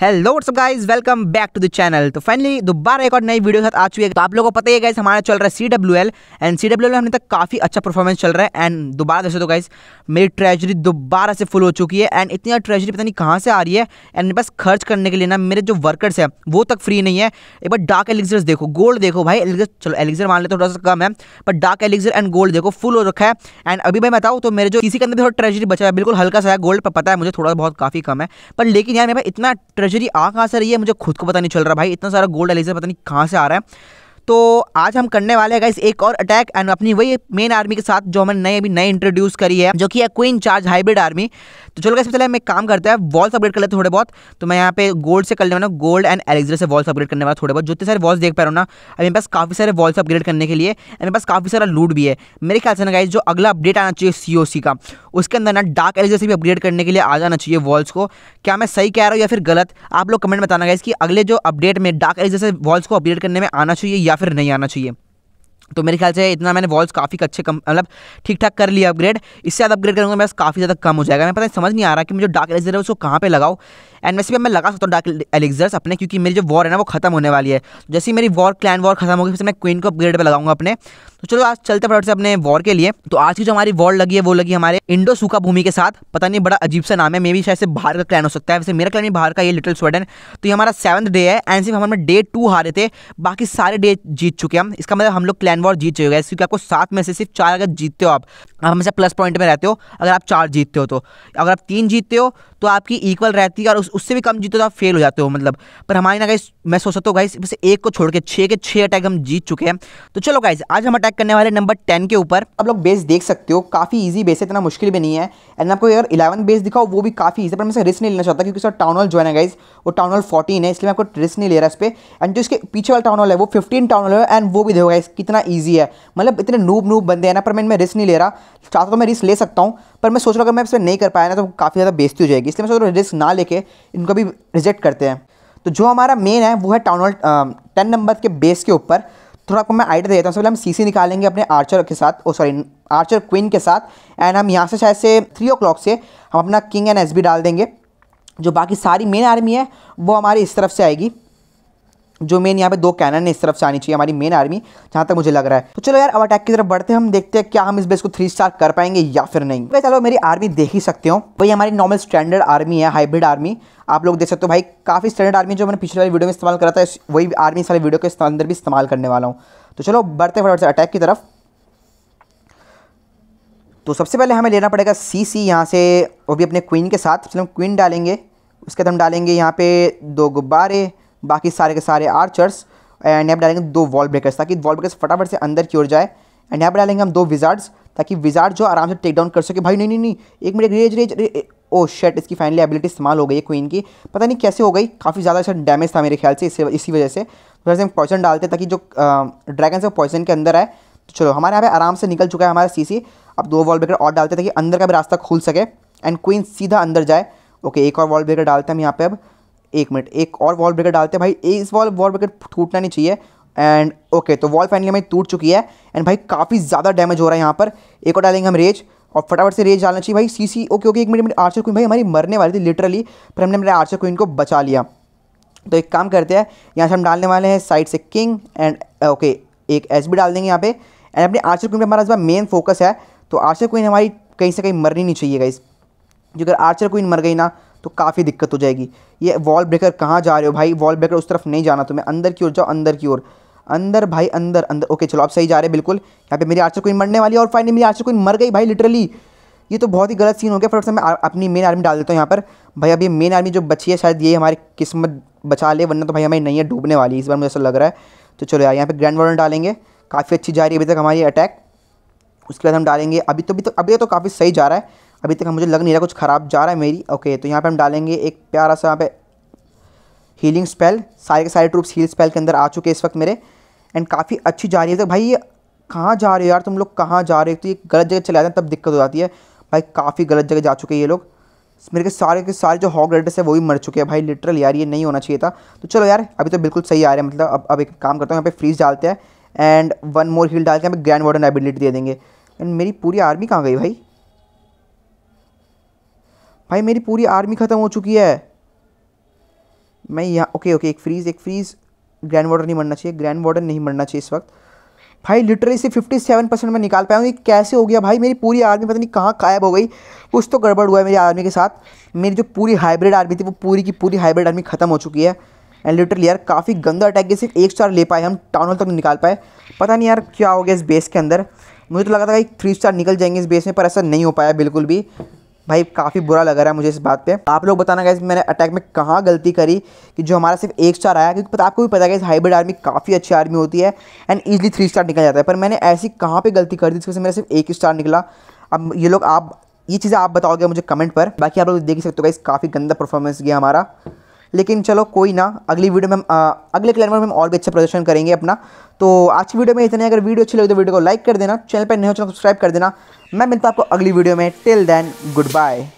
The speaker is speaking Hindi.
हेलो सब guys welcome back to the channel so finally दोबारा एक और नई वीडियो के साथ आ चुकी है तो आप लोगों को पता ही है गाइस हमारा चल रहा है C W L and C W L हमने तक तो काफ़ी अच्छा परफॉर्मेंस चल रहा है एंड दोबारा जैसे तो गाइस मेरी ट्रेजरी दोबारा से फुल हो चुकी है एंड इतनी ट्रेजरी पता नहीं कहाँ से आ रही है एंड बस खर्च करने के लिए ना मेरे जो वर्कर्स हैं वो तक फ्री नहीं है एक बार डार्क एलिग्जर्स देखो गोल्ड देखो भाई एलिग्जर चलो एलिग्जर मान लेते तो थोड़ा सा कम है पर डार्क एलिग्जर एंड गोल्ड देखो फुल हो रखा है एंड अभी मैं बताऊँ तो मेरे जो इसी के अंदर थोड़ा ट्रेजरी बचा है बिल्कुल हल्का सा है गोल्ड पर पता है मुझे थोड़ा बहुत काफ़ी कम है पर लेकिन यार मेरे पास इतना ट्रेजरी आ कहाँ से रही है मुझे खुद को पता नहीं चल रहा भाई इतना सारा गोल्ड एलिजर पता नहीं कहाँ से आ रहा है तो आज हम करने वाले हैं गाइस एक और अटैक एंड अपनी वही मेन आर्मी के साथ जो हमने नए अभी नए इंट्रोड्यूस करी है जो कि है क्वीन चार्ज हाइब्रिड आर्मी तो चलो गाइस पहले हम एक काम करते हैं वॉल्स अपग्रेड कर लेते थोड़े बहुत तो मैं यहाँ पे गोल्ड से लेना हूँ गोल्ड एंड एलेक्जर से वॉल्स अपग्रेड करने वाला थोड़े बहुत जितने सारे वॉल्स देख पा रहा हूँ ना मेरे पास काफ़ी सारे वॉल्स अपग्रेड करने के लिए मेरे पास काफ़ी सारा लूट भी है मेरे ख्याल से ना गाइस जो अगला अपडेट आना चाहिए सी का उसके अंदर ना डार्क एलेक्जर से भी अपग्रेड करने के लिए आ जाना चाहिए वॉल्स को क्या मैं सही कह रहा हूँ या फिर गलत आप लोग कमेंट बताना गाइस कि अगले जो अपडेट में डार्क एलेक्जर से वॉल्स को अपग्रेड करने में आना चाहिए या फिर नहीं आना चाहिए तो मेरे ख्याल से इतना मैंने वॉल्स काफ़ी अच्छे कम मतलब ठीक ठाक कर लिया अपग्रेड इससे ज़्यादा अपग्रेड करूँगा मैं काफ़ी ज़्यादा कम हो जाएगा मैं पता समझ नहीं आ रहा कि मुझे डार्क एलिजर है उसको कहाँ पे लगाओ एंड वैसे भी मैं लगा सकता हूँ डार्क एलिजर्स अपने क्योंकि मेरी जो वॉर है ना वो खत्म होने वाली है जैसे मेरी वॉर क्लैन वॉर खत्म होगी फिर मैं क्वीन को अपग्रेड पर लगाऊंगा अपने तो चलो आज चलते फटोट से अपने वॉर के लिए तो आज की जो हमारी वॉर लगी है वो लगी हमारे इंडो सूखा भूमि के साथ पता नहीं बड़ा अजीब सा नाम है मे भी शायद से बाहर का क्लैन हो सकता है वैसे मेरा क्लैन भी बाहर का ये लिटिल स्वेडन तो ये हमारा सेवन डे है एंड सिर्फ हम डे टू हारे थे बाकी सारे डे जीत चुके हम इसका मतलब हम लोग क्लैन टेन वॉर जीत चुके क्योंकि आपको सात में से सिर्फ चार अगर जीतते हो आप आप हमेशा प्लस पॉइंट में रहते हो अगर आप चार जीतते हो तो अगर आप तीन जीतते हो तो आपकी इक्वल रहती है और उस, उससे भी कम जीतो तो आप फेल हो जाते हो मतलब पर हमारी ना गाइस मैं सोचता हूँ गाइस बस एक को छोड़ के छः के छः अटैक हम जीत चुके हैं तो चलो गाइस आज हम अटैक करने वाले नंबर टेन के ऊपर आप लोग बेस देख सकते हो काफ़ी ईजी बेस है इतना मुश्किल भी नहीं है एंड आपको अगर इलेवन बेस दिखाओ वो भी काफ़ी ईजी पर मैं रिस्क नहीं लेना चाहता क्योंकि सर टाउन हॉल जो है गाइज वो टाउन हॉल फोर्टीन है इसलिए मैं आपको रिस्क नहीं ले रहा इस पर एंड जो इसके पीछे वाला टाउन हॉल है वो फिफ्टीन टाउन हॉल है एंड वो भी देखो गाइस कितना ईजी है मतलब इतने नूब नूब बंदे हैं ना पर मैं इनमें रिस्क नहीं ले रहा चाहता तो मैं रिस्क ले सकता हूँ पर मैं सोच रहा हूँ अगर मैं इसमें नहीं कर पाया ना तो काफ़ी ज़्यादा बेस्ती हो जाएगी इसलिए मैं सोच रहा हूँ रिस्क ना लेके इनको भी रिजेक्ट करते हैं तो जो हमारा मेन है वो है टाउन हॉल टेन नंबर के बेस के ऊपर थोड़ा आपको मैं आइडिया दे देता हूँ सबसे हम सीसी निकालेंगे अपने आर्चर के साथ ओ सॉरी आर्चर क्वीन के साथ एंड हम यहाँ से शायद से थ्री ओ से हम अपना किंग एंड एस डाल देंगे जो बाकी सारी मेन आर्मी है वो हमारी इस तरफ से आएगी जो मेन यहाँ पे दो कैनन है इस तरफ से आनी चाहिए हमारी मेन आर्मी जहाँ तक मुझे लग रहा है तो चलो यार अब अटैक की तरफ बढ़ते हैं हम देखते हैं क्या हम इस बेस को थ्री स्टार कर पाएंगे या फिर नहीं भाई चलो मेरी आर्मी देख ही सकते हो भाई हमारी नॉर्मल स्टैंडर्ड आर्मी है हाइब्रिड आर्मी आप लोग देख सकते हो भाई काफ़ी स्टैंडर्ड आर्मी जो मैंने पिछले वाली वीडियो में इस्तेमाल करा था वही आर्मी सारे वाले वीडियो के अंदर भी इस्तेमाल करने वाला हूँ तो चलो बढ़ते फटाफट से अटैक की तरफ तो सबसे पहले हमें लेना पड़ेगा सी सी यहाँ से वो भी अपने क्वीन के साथ चलो हम क्वीन डालेंगे उसके बाद हम डालेंगे यहाँ पे दो गुब्बारे बाकी सारे के सारे आर्चर्स एंड यहाँ पर डालेंगे दो वॉल ब्रेकर्स ताकि वॉल ब्रेकर्स फटाफट से अंदर की ओर जाए एंड यहाँ पर डालेंगे हम दो विजार्ड्स ताकि विजार्ड जो आराम से टेक डाउन कर सके भाई नहीं नहीं नहीं एक मिनट रेज रेज, ओ शर्ट इसकी फाइनली एबिलिटी इस्तेमाल हो गई है क्वीन की पता नहीं कैसे हो गई काफ़ी ज़्यादा इसका डैमेज था मेरे ख्याल से इसी इसी वजह से थोड़ा तो सा हम पॉइजन डालते हैं ताकि जो ड्रैगन से पॉइजन के अंदर आए तो चलो हमारे यहाँ पे आराम से निकल चुका है हमारा सीसी अब दो वॉल ब्रेकर और डालते हैं ताकि अंदर का भी रास्ता खुल सके एंड क्वीन सीधा अंदर जाए ओके एक और वॉल ब्रेकर डालते हैं हम यहाँ पर अब एक मिनट एक और वॉल ब्रिकेट डालते हैं भाई इस वॉल वॉल ब्रिकेट टूटना नहीं चाहिए एंड ओके तो वॉल फाइनली हमें टूट चुकी है एंड भाई काफ़ी ज़्यादा डैमेज हो रहा है यहाँ पर एक और डालेंगे हम रेज और फटाफट से रेज डालना चाहिए भाई सी सी ओके ओके एक मिनट मिनट आर्चर क्वीन भाई हमारी मरने वाली थी लिटरली पर हमने मेरे आर्चर क्वीन को बचा लिया तो एक काम करते हैं यहाँ से हम डालने वाले हैं साइड से किंग एंड ओके एक एस बी डाल देंगे यहाँ पे एंड अपने आर्चर क्वीन पर हमारा इस बार मेन फोकस है तो आर्चर क्वीन हमारी कहीं से कहीं मरनी नहीं चाहिए गाइस जो अगर आर्चर क्वीन मर गई ना तो काफ़ी दिक्कत हो जाएगी ये वॉल ब्रेकर कहाँ जा रहे हो भाई वॉल ब्रेकर उस तरफ नहीं जाना तुम्हें अंदर की ओर जाओ अंदर की ओर अंदर भाई अंदर अंदर ओके चलो आप सही जा रहे हैं बिल्कुल यहाँ पे मेरी आर्चर कोई मरने वाली है और फाइनली मेरी आर्चर कोई मर गई भाई लिटरली ये तो बहुत ही गलत सीन हो गया फटाफट से मैं अपनी मेन आर्मी डाल देता हूँ यहाँ पर भाई अभी मेन आर्मी जो बची है शायद ये हमारी किस्मत बचा ले वरना तो भाई हमारी नहीं है डूबने वाली इस बार मुझे ऐसा लग रहा है तो चलो यार यहाँ पर ग्रैंड वार्डन डालेंगे काफ़ी अच्छी जा रही है अभी तक हमारी अटैक उसके बाद हम डालेंगे अभी तो अभी तो अभी तो काफ़ी सही जा रहा है अभी तक मुझे लग नहीं रहा कुछ ख़राब जा रहा है मेरी ओके तो यहाँ पर हम डालेंगे एक प्यारा सा यहाँ पे हीलिंग स्पेल सारे के सारे ट्रूप्स हील स्पेल के अंदर आ चुके हैं इस वक्त मेरे एंड काफ़ी अच्छी जा रही है तो भाई ये कहाँ जा रहे हो यार तुम लोग कहाँ जा रहे हो तो ये गलत जगह चले जाते हैं तब दिक्कत हो जाती है भाई काफ़ी गलत जगह जा चुके हैं ये लोग मेरे के सारे के सारे जो हॉक रेडर्स है वो भी मर चुके हैं भाई लिटरल यार ये नहीं होना चाहिए था तो चलो यार अभी तो बिल्कुल सही आ रहा है मतलब अब अब एक काम करता हूँ यहाँ पे फ्रीज डालते हैं एंड वन मोर हील डाल के हमें ग्रैंड वार्डन एबिलिटी दे देंगे एंड मेरी पूरी आर्मी कहाँ गई भाई भाई मेरी पूरी आर्मी ख़त्म हो चुकी है मैं यहाँ ओके ओके एक फ्रीज़ एक फ्रीज़ ग्रैंड वार्डर नहीं मरना चाहिए ग्रैंड वार्डर नहीं मरना चाहिए इस वक्त भाई लिटरली से फिफ्टी सेवन परसेंट मैं निकाल पाया हूँ ये कैसे हो गया भाई मेरी पूरी आर्मी पता नहीं कहाँ गायब हो गई कुछ तो गड़बड़ हुआ है मेरी आर्मी के साथ मेरी जो पूरी हाइब्रिड आर्मी थी वो पूरी की पूरी हाइब्रिड आर्मी खत्म हो चुकी है एंड लिटरली यार काफ़ी गंदा अटैक के सिर्फ एक स्टार ले पाए हम टाउन हॉल तक निकाल पाए पता नहीं यार क्या हो गया इस बेस के अंदर मुझे तो लगा था कि थ्री स्टार निकल जाएंगे इस बेस में पर ऐसा नहीं हो पाया बिल्कुल भी भाई काफ़ी बुरा लग रहा है मुझे इस बात पे आप लोग बताना गया मैंने अटैक में कहाँ गलती करी कि जो हमारा सिर्फ एक स्टार आया क्योंकि पता आपको भी पता है इस हाइब्रिड आर्मी काफ़ी अच्छी आर्मी होती है एंड ईजिली थ्री स्टार निकल जाता है पर मैंने ऐसी कहाँ पर गलती कर दी जिससे मेरा सिर्फ एक ही स्टार निकला अब ये लोग आप ये चीज़ें आप बताओगे मुझे कमेंट पर बाकी आप लोग देख सकते हो इस काफ़ी गंदा परफॉर्मेंस गया हमारा लेकिन चलो कोई ना अगली वीडियो में हम अगले क्लैन में हम और भी अच्छा प्रदर्शन करेंगे अपना तो आज की वीडियो में इतने अगर वीडियो अच्छी लगी तो वीडियो को लाइक कर देना चैनल पर नहीं हो चैनल सब्सक्राइब कर देना मैं मिलता आपको अगली वीडियो में टिल देन गुड बाय